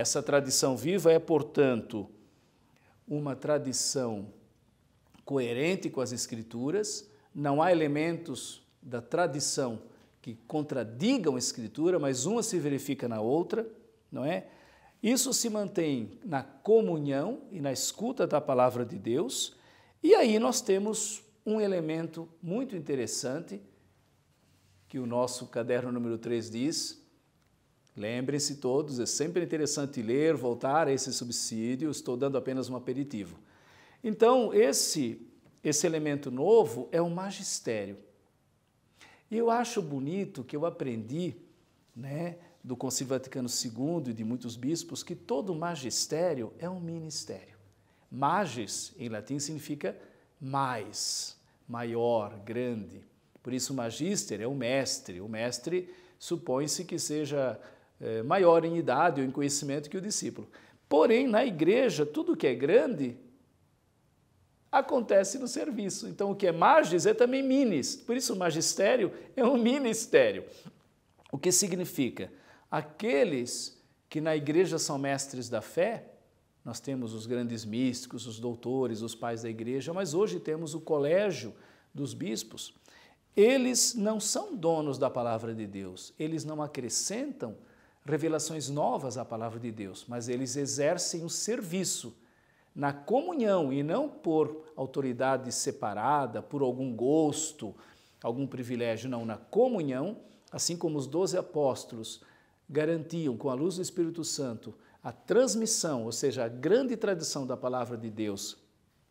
Essa tradição viva é, portanto, uma tradição coerente com as Escrituras, não há elementos da tradição que contradigam a Escritura, mas uma se verifica na outra, não é? Isso se mantém na comunhão e na escuta da palavra de Deus, e aí nós temos um elemento muito interessante que o nosso caderno número 3 diz, Lembrem-se todos, é sempre interessante ler, voltar a esse subsídio, estou dando apenas um aperitivo. Então, esse, esse elemento novo é o magistério. E eu acho bonito que eu aprendi né, do Concílio Vaticano II e de muitos bispos que todo magistério é um ministério. Magis, em latim, significa mais, maior, grande. Por isso, o magister é o mestre. O mestre supõe-se que seja é, maior em idade ou em conhecimento que o discípulo. Porém, na igreja, tudo que é grande acontece no serviço. Então, o que é magis é também minis. Por isso, o magistério é um ministério. O que significa? Aqueles que na igreja são mestres da fé, nós temos os grandes místicos, os doutores, os pais da igreja, mas hoje temos o colégio dos bispos. Eles não são donos da palavra de Deus, eles não acrescentam revelações novas à palavra de Deus, mas eles exercem o um serviço na comunhão e não por autoridade separada, por algum gosto, algum privilégio, não, na comunhão, assim como os doze apóstolos garantiam com a luz do Espírito Santo a transmissão, ou seja, a grande tradição da palavra de Deus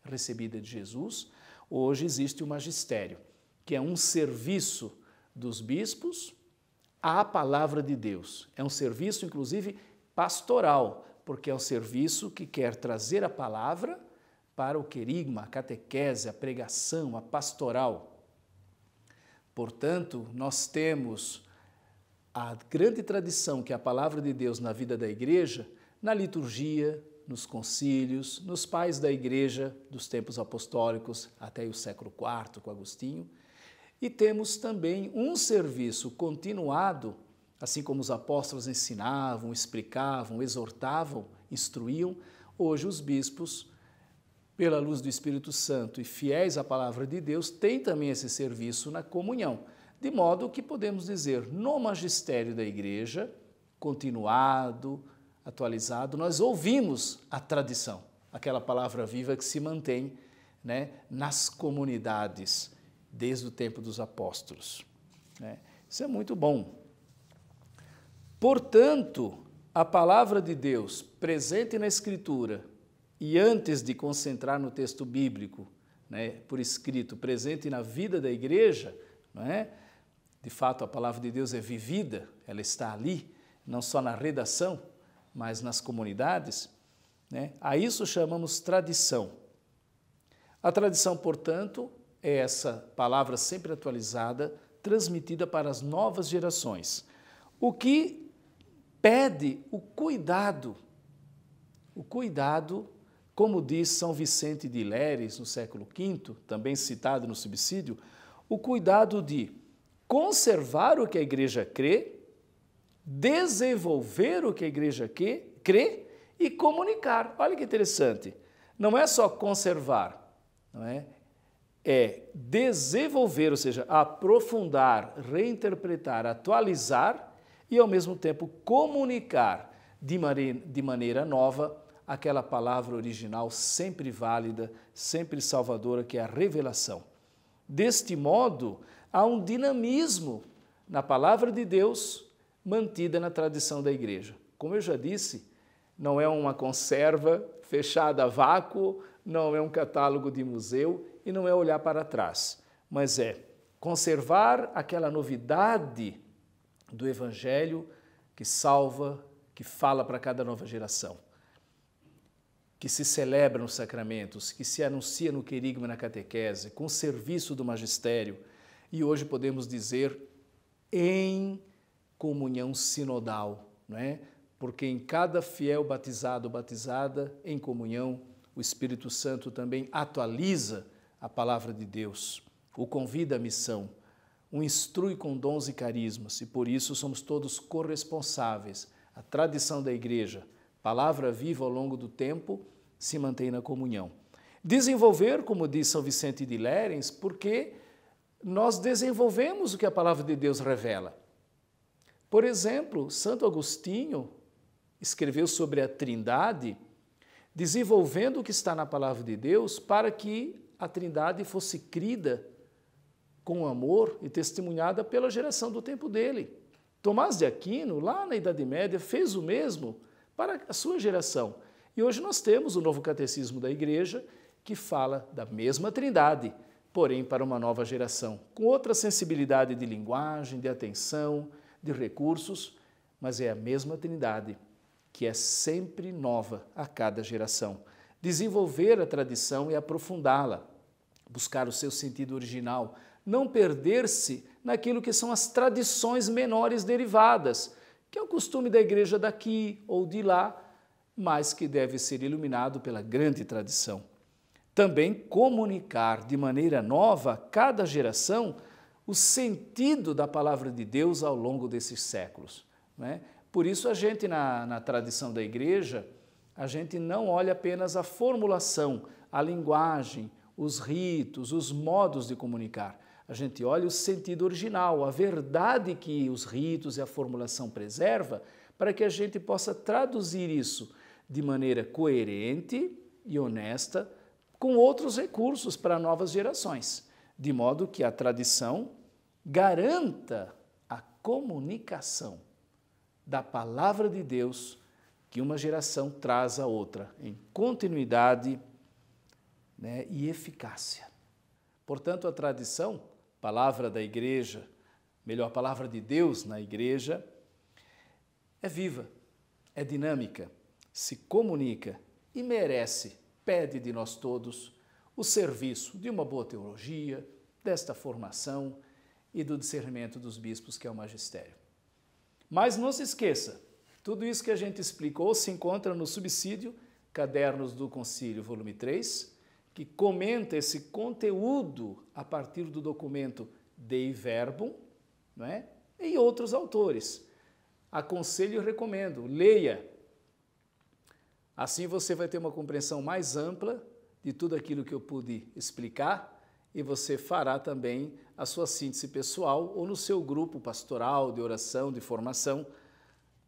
recebida de Jesus, hoje existe o magistério, que é um serviço dos bispos, à palavra de Deus. É um serviço, inclusive, pastoral, porque é um serviço que quer trazer a palavra para o querigma, a catequese, a pregação, a pastoral. Portanto, nós temos a grande tradição que é a palavra de Deus na vida da igreja, na liturgia, nos concílios, nos pais da igreja dos tempos apostólicos até o século IV com Agostinho, e temos também um serviço continuado, assim como os apóstolos ensinavam, explicavam, exortavam, instruíam, hoje os bispos, pela luz do Espírito Santo e fiéis à palavra de Deus, têm também esse serviço na comunhão. De modo que podemos dizer, no magistério da igreja, continuado, atualizado, nós ouvimos a tradição, aquela palavra viva que se mantém né, nas comunidades desde o tempo dos apóstolos. Né? Isso é muito bom. Portanto, a palavra de Deus presente na Escritura e antes de concentrar no texto bíblico, né, por escrito, presente na vida da igreja, é? de fato a palavra de Deus é vivida, ela está ali, não só na redação, mas nas comunidades. Né? A isso chamamos tradição. A tradição, portanto, é essa palavra sempre atualizada, transmitida para as novas gerações, o que pede o cuidado, o cuidado, como diz São Vicente de Leres no século V, também citado no subsídio, o cuidado de conservar o que a igreja crê, desenvolver o que a igreja crê e comunicar. Olha que interessante. Não é só conservar, não é? é desenvolver, ou seja, aprofundar, reinterpretar, atualizar e, ao mesmo tempo, comunicar de, maneira, de maneira nova aquela palavra original sempre válida, sempre salvadora, que é a revelação. Deste modo, há um dinamismo na palavra de Deus mantida na tradição da igreja. Como eu já disse, não é uma conserva fechada a vácuo, não é um catálogo de museu e não é olhar para trás, mas é conservar aquela novidade do Evangelho que salva, que fala para cada nova geração, que se celebra nos sacramentos, que se anuncia no querigma e na catequese, com o serviço do magistério e hoje podemos dizer em comunhão sinodal, não é? Porque em cada fiel batizado ou batizada, em comunhão o Espírito Santo também atualiza a palavra de Deus, o convida à missão, o instrui com dons e carismas, e por isso somos todos corresponsáveis. A tradição da igreja, palavra viva ao longo do tempo, se mantém na comunhão. Desenvolver, como diz São Vicente de Lérens, porque nós desenvolvemos o que a palavra de Deus revela. Por exemplo, Santo Agostinho escreveu sobre a Trindade desenvolvendo o que está na palavra de Deus para que a Trindade fosse crida com amor e testemunhada pela geração do tempo dele. Tomás de Aquino, lá na Idade Média, fez o mesmo para a sua geração. E hoje nós temos o novo catecismo da Igreja que fala da mesma Trindade, porém para uma nova geração, com outra sensibilidade de linguagem, de atenção, de recursos, mas é a mesma Trindade que é sempre nova a cada geração. Desenvolver a tradição e aprofundá-la, buscar o seu sentido original, não perder-se naquilo que são as tradições menores derivadas, que é o costume da igreja daqui ou de lá, mas que deve ser iluminado pela grande tradição. Também comunicar de maneira nova a cada geração o sentido da palavra de Deus ao longo desses séculos. Né? Por isso, a gente, na, na tradição da igreja, a gente não olha apenas a formulação, a linguagem, os ritos, os modos de comunicar. A gente olha o sentido original, a verdade que os ritos e a formulação preserva, para que a gente possa traduzir isso de maneira coerente e honesta com outros recursos para novas gerações, de modo que a tradição garanta a comunicação da palavra de Deus que uma geração traz à outra, em continuidade né, e eficácia. Portanto, a tradição, palavra da igreja, melhor, a palavra de Deus na igreja, é viva, é dinâmica, se comunica e merece, pede de nós todos, o serviço de uma boa teologia, desta formação e do discernimento dos bispos, que é o magistério. Mas não se esqueça, tudo isso que a gente explicou se encontra no subsídio Cadernos do Concílio, volume 3, que comenta esse conteúdo a partir do documento Dei Verbum né? e outros autores. Aconselho e recomendo, leia. Assim você vai ter uma compreensão mais ampla de tudo aquilo que eu pude explicar e você fará também a sua síntese pessoal ou no seu grupo pastoral de oração, de formação,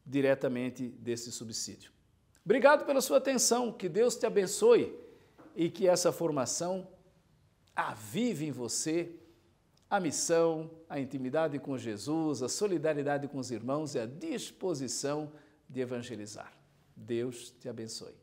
diretamente desse subsídio. Obrigado pela sua atenção, que Deus te abençoe e que essa formação avive em você a missão, a intimidade com Jesus, a solidariedade com os irmãos e a disposição de evangelizar. Deus te abençoe.